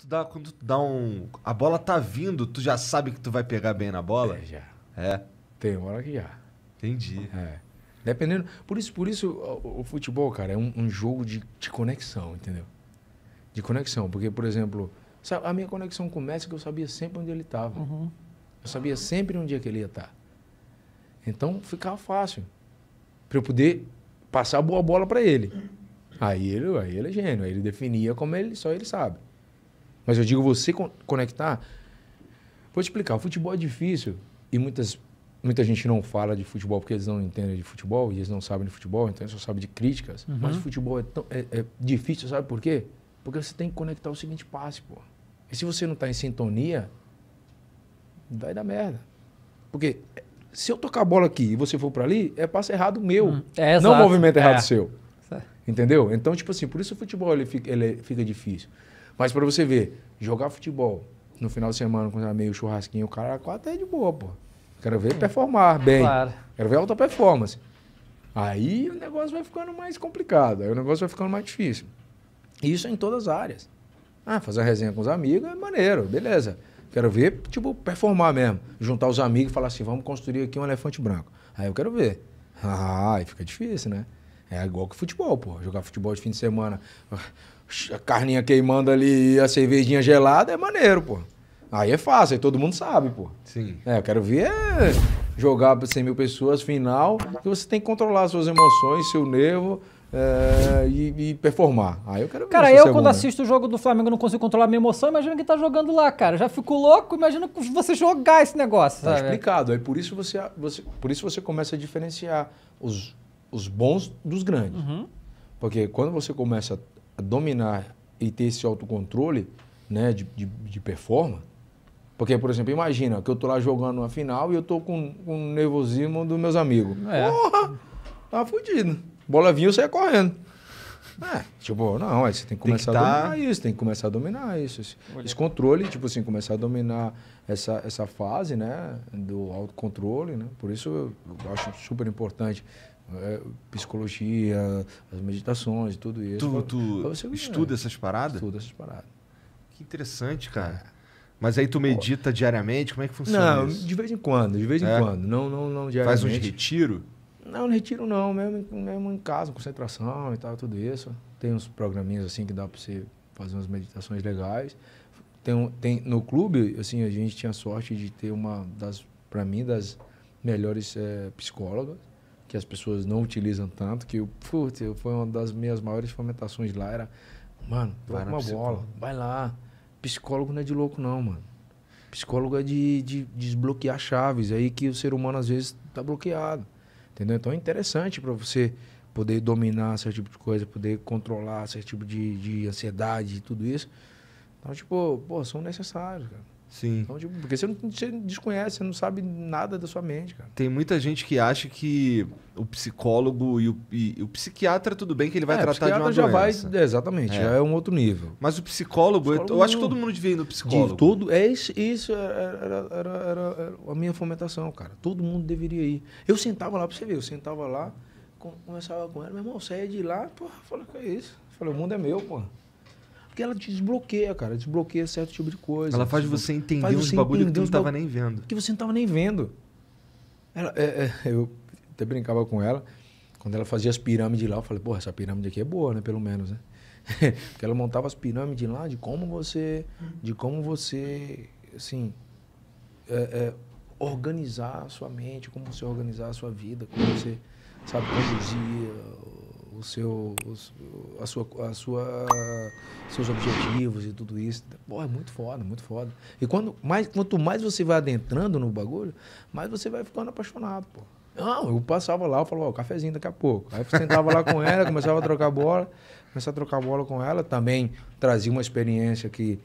tu dá, quando tu dá um. A bola tá vindo, tu já sabe que tu vai pegar bem na bola? É, já. É. Tem uma hora que já. Entendi. É. Dependendo. Por isso, por isso o, futebol, cara, é um, um jogo de, de, conexão, entendeu? De conexão. Porque, por exemplo, a minha conexão começa é que eu sabia sempre onde ele tava Uhum. Eu sabia sempre onde é que ele ia estar. Tá. Então ficava fácil. Para eu poder passar a boa bola para ele. Aí ele, aí ele é gênio, aí ele definia como ele, só ele sabe. Mas eu digo você conectar. Vou te explicar, o futebol é difícil e muitas, muita gente não fala de futebol porque eles não entendem de futebol e eles não sabem de futebol, então eles só sabem de críticas. Uhum. Mas o futebol é, tão, é, é difícil, sabe por quê? Porque você tem que conectar o seguinte passe, pô. E se você não está em sintonia, vai dar merda. Porque é, se eu tocar a bola aqui e você for para ali, é passo errado meu. Hum, é não movimento errado é. seu. Entendeu? Então, tipo assim, por isso o futebol ele fica, ele fica difícil. Mas para você ver, jogar futebol no final de semana, com era meio churrasquinho, o cara quatro é de boa, pô. Quero ver é. performar bem. Claro. Quero ver alta performance. Aí o negócio vai ficando mais complicado, aí o negócio vai ficando mais difícil. Isso em todas as áreas. Ah, fazer uma resenha com os amigos é maneiro, beleza. Quero ver, tipo, performar mesmo. Juntar os amigos e falar assim, vamos construir aqui um elefante branco. Aí eu quero ver. Ah, aí fica difícil, né? É igual que futebol, pô. Jogar futebol de fim de semana, a ah, carninha queimando ali e a cervejinha gelada é maneiro, pô. Aí é fácil, aí todo mundo sabe, pô. Sim. É, eu quero ver é, jogar para 100 mil pessoas, final, que você tem que controlar suas emoções, seu nervo. É, e, e, performar. Aí eu quero ver Cara, eu quando assisto o jogo do Flamengo não consigo controlar minha emoção, imagina quem tá jogando lá, cara. Já fico louco, imagina você jogar esse negócio. Tá sabe? explicado. Aí por isso você, você, por isso você começa a diferenciar os os bons dos grandes. Uhum. Porque quando você começa a dominar e ter esse autocontrole né, de, de, de performance, porque, por exemplo, imagina que eu tô lá jogando uma final e eu tô com, com um nervosismo dos meus amigos. É. Porra! Tava tá fudido. Bola vinha, eu saia correndo. É, tipo, não, aí você tem que começar tem que a tá. dominar isso, tem que começar a dominar isso. Esse, esse, controle, tipo assim, começar a dominar essa, essa fase, né, do autocontrole, né? Por isso eu acho super importante é, psicologia, as meditações, tudo isso. Tu, tu pra, você, estuda né? essas paradas? Estuda essas paradas. Que interessante, cara. É. Mas aí tu medita diariamente? Como é que funciona não, isso? de vez em quando, de vez em é. quando. Não, não, não diariamente. Faz uns retiro? Não, no retiro não, mesmo, mesmo em casa, concentração e tal, tudo isso. Tem uns programinhas assim que dá para você fazer umas meditações legais. Tem, tem no clube, assim, a gente tinha sorte de ter uma das para mim das melhores é, psicólogas que as pessoas não utilizam tanto, que o putz, foi uma das minhas maiores fomentações lá, era, mano, vai uma bola, vai lá. Psicólogo não é de louco não, mano. Psicólogo é de, de, de desbloquear chaves é aí que o ser humano às vezes tá bloqueado. Entendeu? Então é interessante para você poder dominar certo tipo de coisa, poder controlar certo tipo de, de ansiedade e tudo isso. Então, tipo, pô, são necessários, cara. Sim. Então, tipo, porque você, não, você desconhece, você não sabe nada da sua mente, cara. Tem muita gente que acha que o psicólogo e o, e o psiquiatra, tudo bem que ele vai é, tratar de uma já doença. vai, exatamente, é. já é um outro nível. Mas o psicólogo, o psicólogo eu, eu, acho que todo mundo devia ir no psicólogo. De é isso, isso era, era, era, a minha fomentação, cara. Todo mundo deveria ir. Eu sentava lá, pra você ver, eu sentava lá, conversava com ela, meu irmão, saia de lá, porra, falei, que é isso? Falei, o mundo é meu, porra porque ela te desbloqueia, cara. Desbloqueia certo tipo de coisa. Ela faz tipo, você entender faz uns bagulho que você não estava nem vendo. Que você não estava nem vendo. Ela, é, é, eu até brincava com ela. Quando ela fazia as pirâmides lá, eu falei, porra, essa pirâmide aqui é boa, né? Pelo menos, né? porque ela montava as pirâmides lá de como você... De como você, assim... É, é, organizar a sua mente, como você organizar a sua vida, como você, sabe, conduzir o seu, a sua, a sua, seus objetivos e tudo isso. Pô, é muito foda, muito foda. E quando mais, quanto mais você vai adentrando no bagulho, mais você vai ficando apaixonado, pô. Não, eu passava lá, eu falava, ó, cafezinho daqui a pouco. Aí eu sentava lá com ela, começava a trocar bola, começava a trocar bola com ela, também trazia uma experiência que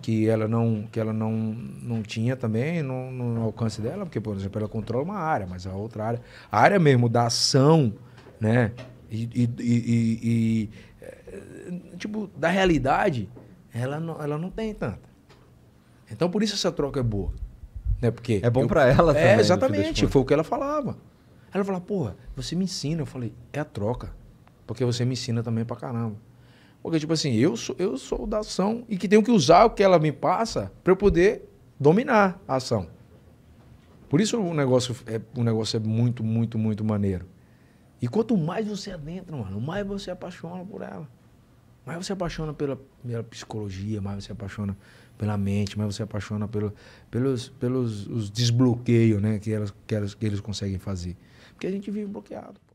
que ela não que ela não, não tinha também no, no, alcance dela porque por exemplo ela controla uma área mas a outra área a área mesmo da ação né e, e, e, e, eh, tipo, da realidade, ela não, ela não tem tanta. Então, por isso essa troca é boa. Né? Porque é bom para ela é, também. Exatamente, foi o que ela falava. Ela falava, porra, você me ensina. Eu falei, é a troca. Porque você me ensina também pra caramba. Porque, tipo assim, eu sou, eu sou da ação e que tenho que usar o que ela me passa para eu poder dominar a ação. Por isso o negócio é, o negócio é muito, muito, muito maneiro. E quanto mais você adentra, mano, mais você apaixona por ela. Mais você apaixona pela, pela psicologia, mais você apaixona pela mente, mais você apaixona pelo, pelos, pelos os desbloqueios né, que, elas, que, elas, que eles conseguem fazer. Porque a gente vive bloqueado.